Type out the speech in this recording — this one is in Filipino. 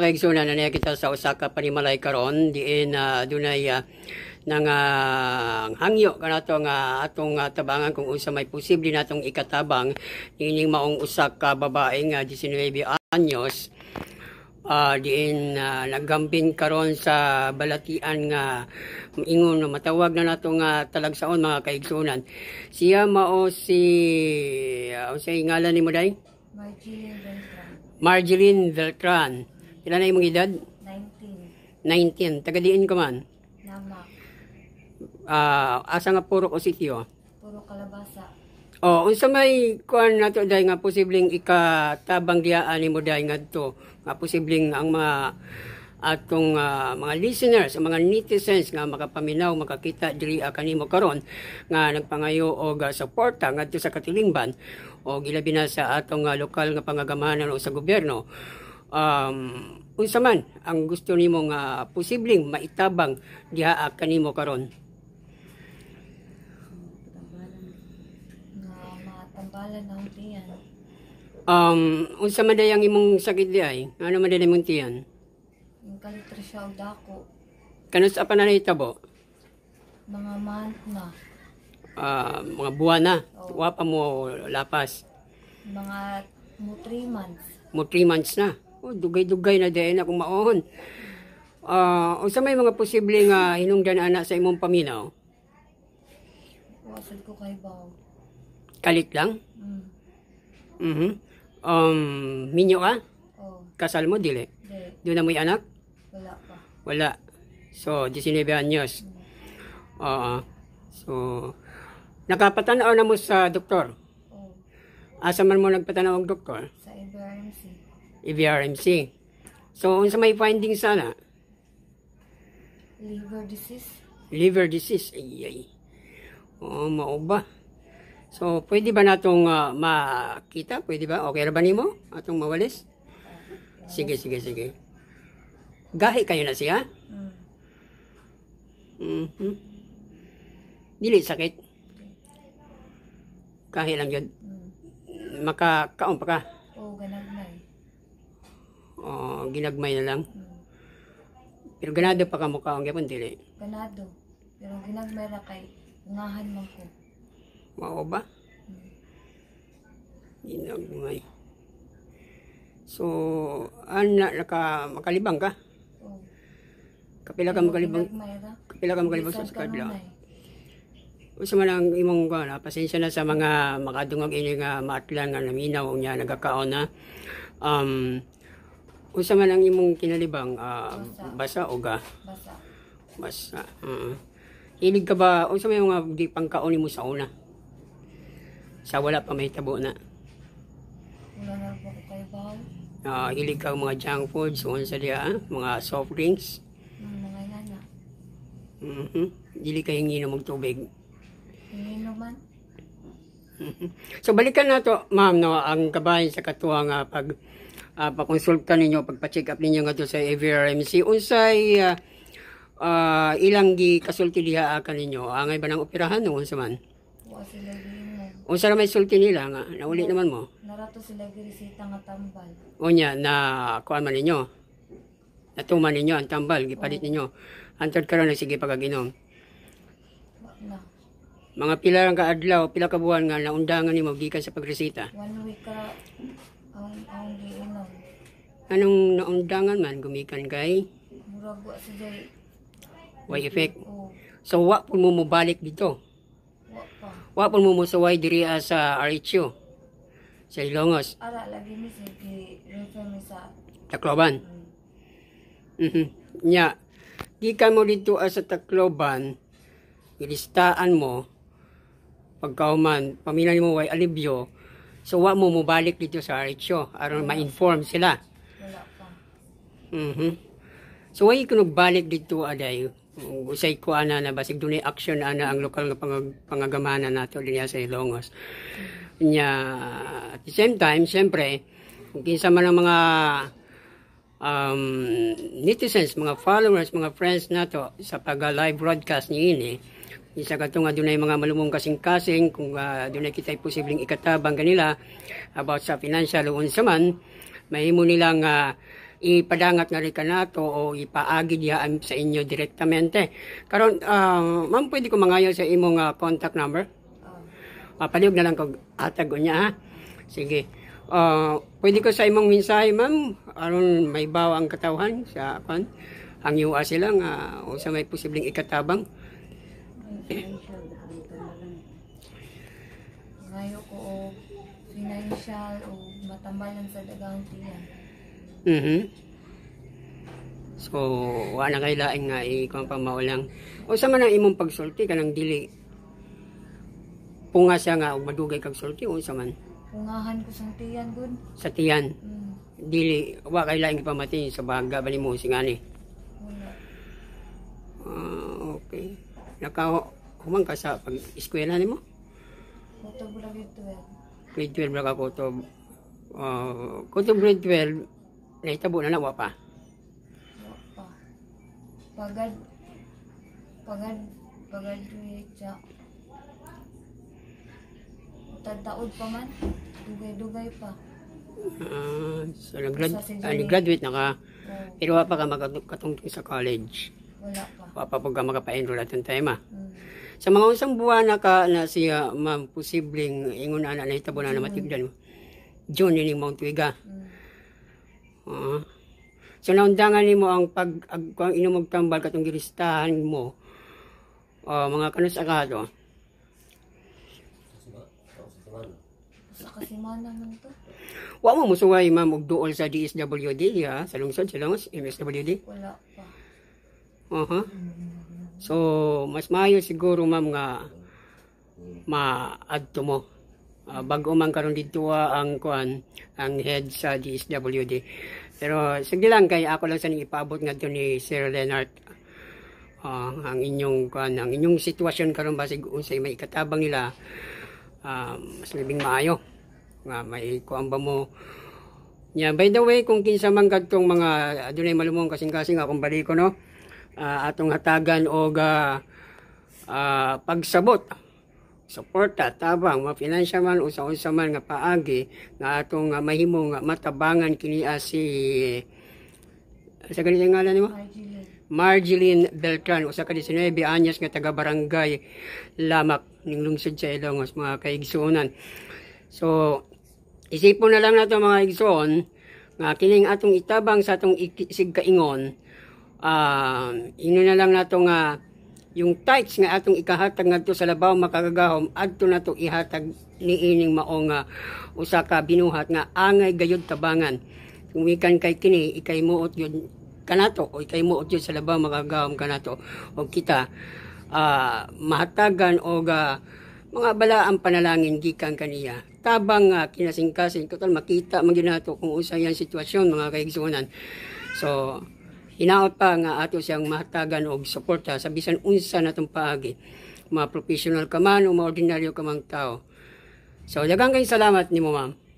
Kaigsunan na niya kita sa Osaka panimalay karon diin uh, ah, dunay uh, ah, nang uh, hangyo kanato nga uh, atong uh, tabangan kung unsa may posible natong ikatabang ining maong usak ka babae nga uh, 19 anyos uh, diin uh, naggambing karon sa balatian nga uh, ingon matawag na natong uh, talagsaon mga kaigsunan siya mao si uh, unsay ngalan ni Maday Marjeline Beltran Marjeline Beltran Ilan na imong edad? 19. 19. Tagadiin ko man? Namak. Ah, asa nga puro o sitio? Puro kalabasa. Oh, unsa may kuan nato dai nga posibleng ikatabang diya ani mo dai ngadto. Nga posibleng ang mga atong uh, mga listeners, ang mga netizens nga makapaminaw, makakita diri ah, kanimo karon nga nagpangayo og uh, suporta ngadto sa Katilingban o gilabi na sa atong uh, lokal nga pangagamanan o sa gobyerno um, unsa man ang gusto nimo nga posibleng maitabang diha kanimo karon Um, unsa man dayang imong sakit diay? Ano man imong tiyan? Kalitri siya og dako. Kanus apa na hitabo? Mga month na. Ah, mga buwan na. Oh. Wa pa mo lapas. Mga mo 3 months. Mo 3 months na dugay-dugay na din akong maon. Uh, ah, o sa may mga posibleng uh, hinungdan ana sa imong paminaw? Wasad ko kay Bao. Kalit lang? Mm. Mm -hmm. um, minyo ka? Oo. Oh. Kasal mo, dili? Dili. Doon na mo'y anak? Wala pa. Wala. So, 19 anyos. Mm. Oo. Mm. Uh, so, nakapatanaw na mo sa doktor? Oo. Oh. Asa man mo nagpatanaw ang doktor? AVRMC. So, unsa may finding sana? Liver disease. Liver disease. Ay, ay. Oh, mao ba? So, pwede ba natong uh, makita? Pwede ba? Okay ra ba mo? atong mawalis? Sige, sige, sige. Gahi kayo na siya? Mm. Mm -hmm. Dili sakit. Gahi lang yun. Makakaon pa ka ginagmay na lang. Pero ganado pa ka mukha ang gapon dili. Ganado. Pero ginagmay na kay unahan man ko. Mao ba? Hmm. Ginagmay. So, ana naka makalibang ka? Oo. Kapila ka makalibang. Kapila ka makalibang sa kadlaw. Usa man ang imong kana, pasensya na sa mga makadungog ini nga maatlan nga naminaw nya nagakaon na. Um, Usa man ang imong kinalibang ah, basa o ga? Basa. Basa. Mm. Hilig ka ba unsa may mga di pangkaon mo sa una? Sa wala pa may tabo na. Wala na po ako kay baw. Ah, hilig ka mga junk foods, unsa diha, ah? mga soft drinks. Ng mm, mga yana. Mhm. Dili ka hingi ng tubig. Ininom man. Mm-hmm. So balikan na to, ma'am, no, ang kabahin sa katuwang ah, pag uh, pakonsulta ninyo pagpa-check up ninyo nga sa AVRMC unsay uh, uh, ilang gi kasulti diha ka ninyo angay ba nang operahan no unsa man unsa ra may sulti nila nga nauli naman mo narato sila gi resita nga tambal unya na kuan man ninyo natuman ninyo ang tambal gipalit ninyo antad karon na sige pagaginom mga pila lang ka adlaw pila ka buwan nga naundangan nimo gikan sa pagresita one week ka ang ang giinom. Anong naumdangan man gumikan kay? Murag wa sa day. Way effect. So wa pud mo mobalik dito. Wa pa. Wa pud mo mosaway diri sa RHU. Sa Ilongos. Ara lagi mi sa kay mi sa Tacloban. Mhm. Mm Nya. Di mo dito sa Tacloban ilistaan mo pagkauman pamilya mo way alibyo So, wa mo mubalik dito sa RHO aron ma-inform sila. Wala pa. Mm -hmm. So, wa kunog balik dito aday. Usay ko ana na basig dunay action ana ang lokal nga pang pangagamana nato dinya sa Ilongos. Nya at the same time, syempre, kung kinsa man ang mga um, netizens, mga followers, mga friends nato sa pag-live broadcast ni ini, isa ka nga ah, dunay mga malumong kasing-kasing kung uh, ah, dunay kita'y posibleng ikatabang kanila about sa financial loan sa man mahimo nilang uh, ipadangat nga rin ka na to o ipaagid ya sa inyo direktamente karon uh, ma'am pwede ko mangayo sa imong uh, contact number uh, na lang kog atag niya ha sige uh, pwede ko sa imong mensahe ma'am aron may bawa ang katawhan sa kan ang yuwa sila nga uh, o sa may posibleng ikatabang financial dahil ngayon ko o financial o matambalan sa dagang tiyan mm -hmm. so wala kay laing nga eh, ikaw pa maulang o sa man ang imong pagsulti kanang dili punga siya nga o madugay kag sulti o sa man pungahan ko sa tiyan gud sa tiyan mm. dili wala kay laing pamati sa baga bali mo singani wala uh, okay nakaho Kumang ka sa pag-eskwela ni mo? Kutob lang yung 12. Grade 12 lang ako kutob. Uh, kutob grade 12, naitabo na nawa pa. Wapa. Pagad, pagad, pagad graduate siya. Tataod pa man, dugay-dugay pa. Uh, so, nag-grad, uh, ah, graduate na ka. Oh. Pero wapa ka makatungtong sa college. Wala pa. Wapa pag ka makapainroll at yung time ah. Sa mga unsang buwan na ka na siya ma'am posibleng ingon ana na hitabo na matigdan. June ini Mount Wiga. Uh, so naundangan nimo ang pag ag, kung ino magtambal katong giristahan mo. Uh, mga kanus agado. Sa kasimana man to. Wa mo musuway ma'am og sa DSWD ya, ah. sa lungsod sa lungsod MSWD. Wala pa. Aha. Uh mm-hmm. -huh. So, mas maayo siguro ma'am nga ma-add to mo. Uh, bago man karon dito ah, ang kuan ang head sa DSWD. Pero sige lang kay ako lang sa ipaabot nga ni Sir Leonard uh, ang inyong kuan ang inyong sitwasyon karon basig unsay may katabang nila uh, mas labing maayo nga may kuan ba mo Yeah, by the way, kung kinsa man kadtong mga adunay malumong kasing-kasing akong bali ko no uh, atong hatagan og uh, ah, uh, pagsabot suporta tabang mapinansya man usa usa man nga paagi nga atong uh, mahimong uh, matabangan kini si sa ganito yung ngalan nimo Marjeline Beltran usa ka 19 anyas nga taga barangay Lamak ning lungsod sa Ilongos mga kaigsuonan so isipon na lang nato mga igsoon nga kining atong itabang sa atong sig kaingon uh, ah, ino na lang nato nga yung tights nga atong ikahatag ngadto sa labaw makagagahom adto nato ihatag ni ining maong uh, usa ka binuhat nga angay gayud tabangan kung kay kini ikay muot yun kanato o ikay muot yun sa labaw makagahom kanato og kita uh, mahatagan o uh, mga ang panalangin gikan kaniya tabang uh, kinasingkasing total makita man gyud nato kung usa yan sitwasyon mga kaigsunan so Hinaot pa nga ato siyang matagan og suporta sa bisan unsa natong paagi. Mga professional ka man o mga ordinaryo ka mang tao. So, dagang kayong salamat ni mo ma'am.